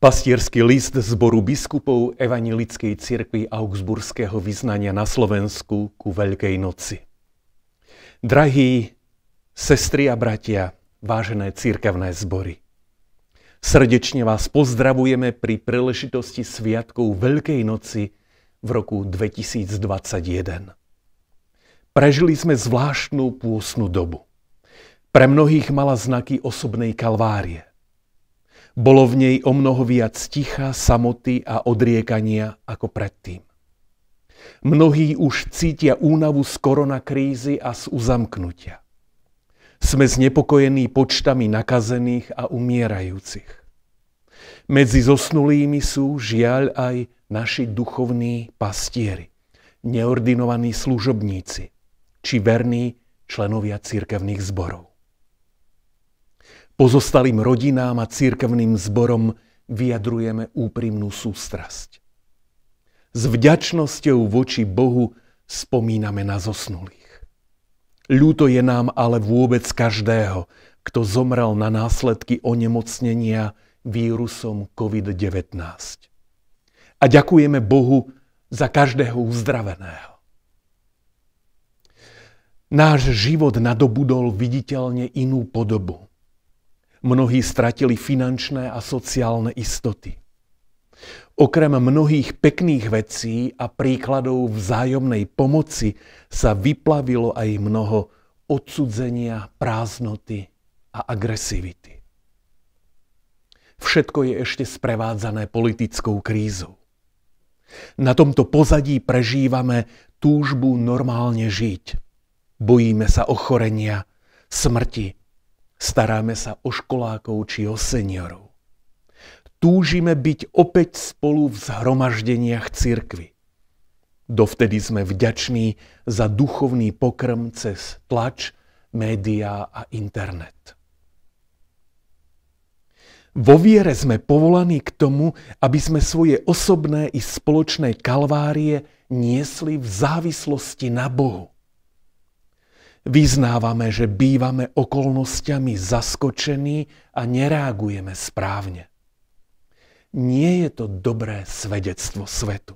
Pastierský list zboru biskupov Evanilickej cirkvi Augsburského vyznania na Slovensku ku Veľkej noci. Drahí sestry a bratia, vážené církavné zbory, srdečne vás pozdravujeme pri príležitosti Sviatkov Veľkej noci v roku 2021. Prežili sme zvláštnu pôsnu dobu. Pre mnohých mala znaky osobnej kalvárie. Bolo v nej o mnoho viac ticha, samoty a odriekania ako predtým. Mnohí už cítia únavu z koronakrízy a z uzamknutia. Sme znepokojení počtami nakazených a umierajúcich. Medzi zosnulými sú žiaľ aj naši duchovní pastieri, neordinovaní služobníci či verní členovia cirkevných zborov. Pozostalým rodinám a církevným zborom vyjadrujeme úprimnú sústrasť. S vďačnosťou voči Bohu spomíname na zosnulých. Ľúto je nám ale vôbec každého, kto zomrel na následky onemocnenia vírusom COVID-19. A ďakujeme Bohu za každého uzdraveného. Náš život nadobudol viditeľne inú podobu. Mnohí stratili finančné a sociálne istoty. Okrem mnohých pekných vecí a príkladov vzájomnej pomoci sa vyplavilo aj mnoho odsudzenia, prázdnoty a agresivity. Všetko je ešte sprevádzané politickou krízou. Na tomto pozadí prežívame túžbu normálne žiť. Bojíme sa ochorenia, smrti, Staráme sa o školákov či o seniorov. Túžime byť opäť spolu v zhromaždeniach cirkvy. Dovtedy sme vďační za duchovný pokrm cez tlač, médiá a internet. Vo viere sme povolaní k tomu, aby sme svoje osobné i spoločné kalvárie niesli v závislosti na Bohu. Vyznávame, že bývame okolnostiami zaskočení a nereagujeme správne. Nie je to dobré svedectvo svetu.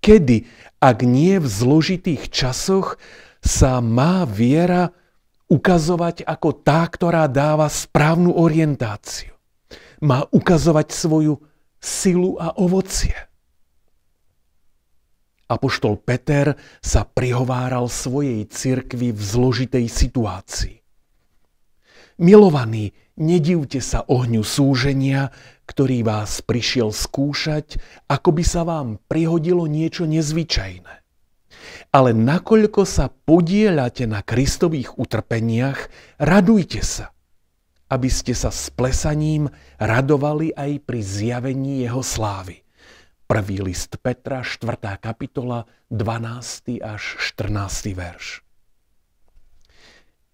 Kedy, ak nie v zložitých časoch, sa má viera ukazovať ako tá, ktorá dáva správnu orientáciu. Má ukazovať svoju silu a ovocie. Apoštol Peter sa prihováral svojej cirkvi v zložitej situácii. Milovaní, nedivte sa ohňu súženia, ktorý vás prišiel skúšať, ako by sa vám prihodilo niečo nezvyčajné. Ale nakoľko sa podielate na Kristových utrpeniach, radujte sa, aby ste sa s plesaním radovali aj pri zjavení jeho slávy. Prvý list Petra, 4. kapitola, 12. až 14. verš.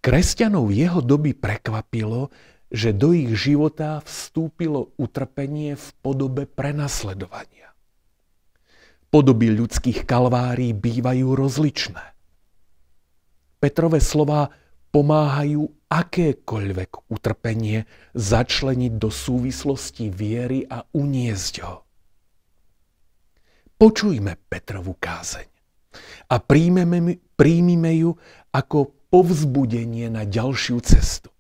Kresťanov jeho doby prekvapilo, že do ich života vstúpilo utrpenie v podobe prenasledovania. Podoby ľudských kalvárií bývajú rozličné. Petrové slova pomáhajú akékoľvek utrpenie začleniť do súvislosti viery a uniesť ho. Počujme Petrovú kázeň a príjmeme, príjmime ju ako povzbudenie na ďalšiu cestu.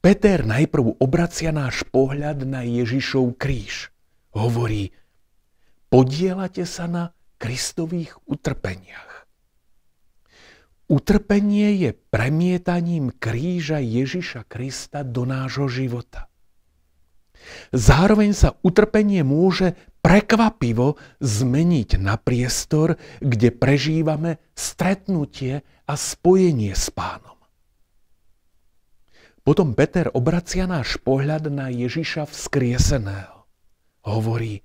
Peter najprv obracia náš pohľad na Ježišov kríž. Hovorí, podielate sa na Kristových utrpeniach. Utrpenie je premietaním kríža Ježiša Krista do nášho života. Zároveň sa utrpenie môže prekvapivo zmeniť na priestor, kde prežívame stretnutie a spojenie s pánom. Potom Peter obracia náš pohľad na Ježiša vzkrieseného. Hovorí,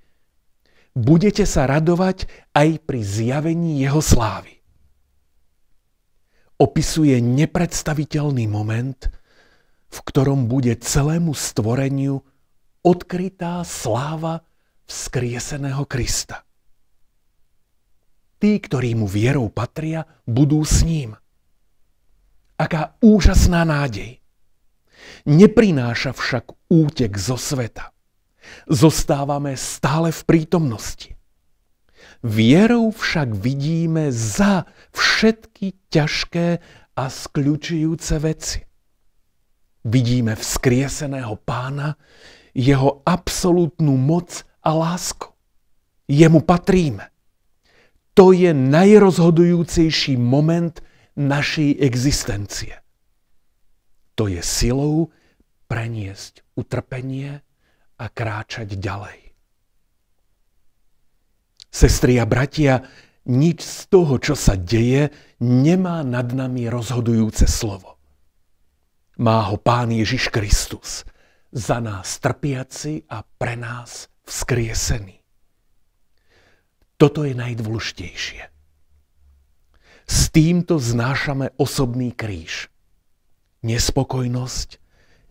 budete sa radovať aj pri zjavení jeho slávy. Opisuje nepredstaviteľný moment, v ktorom bude celému stvoreniu odkrytá sláva vzkrieseného Krista. Tí, ktorí mu vierou patria, budú s ním. Aká úžasná nádej! Neprináša však útek zo sveta. Zostávame stále v prítomnosti. Vierou však vidíme za všetky ťažké a skľučujúce veci. Vidíme vzkrieseného pána, jeho absolútnu moc a lásku. Jemu patríme. To je najrozhodujúcejší moment našej existencie. To je silou preniesť utrpenie a kráčať ďalej. Sestri a bratia, nič z toho, čo sa deje, nemá nad nami rozhodujúce slovo. Má ho Pán Ježiš Kristus, za nás trpiaci a pre nás vzkriesený. Toto je najdôležitejšie. S týmto znášame osobný kríž. Nespokojnosť,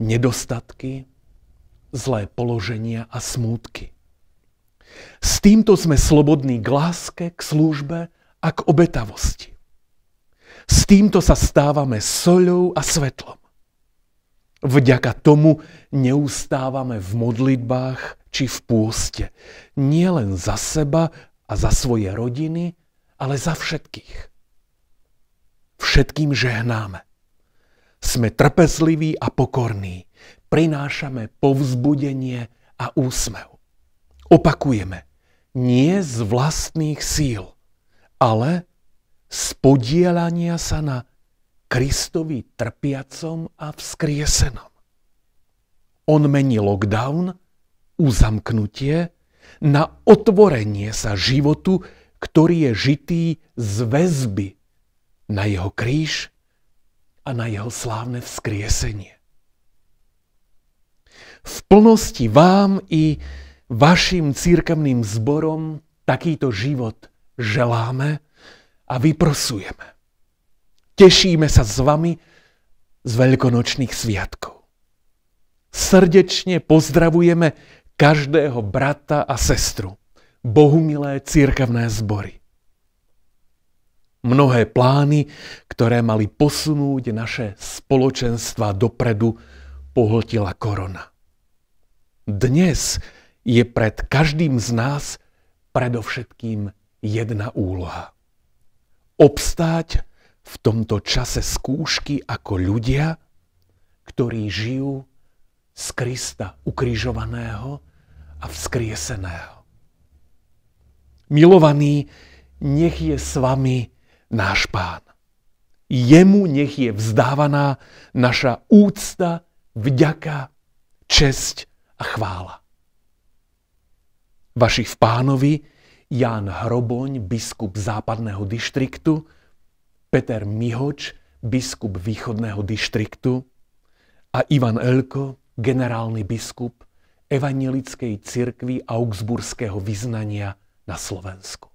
nedostatky, zlé položenia a smútky. S týmto sme slobodní k láske, k službe a k obetavosti. S týmto sa stávame soľou a svetlom. Vďaka tomu neustávame v modlitbách, či v pôste. Nie len za seba a za svoje rodiny, ale za všetkých. Všetkým žehnáme. Sme trpezliví a pokorní. Prinášame povzbudenie a úsmev. Opakujeme. Nie z vlastných síl, ale z podielania sa na Kristovi trpiacom a vzkriesenom. On mení lockdown uzamknutie, na otvorenie sa životu, ktorý je žitý z väzby na jeho kríž a na jeho slávne vzkriesenie. V plnosti vám i vašim církevným zborom takýto život želáme a vyprosujeme. Tešíme sa s vami z veľkonočných sviatkov. Srdečne pozdravujeme každého brata a sestru, bohumilé církevné zbory. Mnohé plány, ktoré mali posunúť naše spoločenstva dopredu, pohltila korona. Dnes je pred každým z nás predovšetkým jedna úloha. Obstáť v tomto čase skúšky ako ľudia, ktorí žijú z Krista ukrižovaného a vzkrieseného. Milovaný, nech je s vami náš pán. Jemu nech je vzdávaná naša úcta, vďaka, česť a chvála. Vašich v pánovi Ján Hroboň, biskup západného dištriktu, Peter Mihoč, biskup východného dištriktu a Ivan Elko, generálny biskup evanilickej cirkvi augsburského vyznania na Slovensku.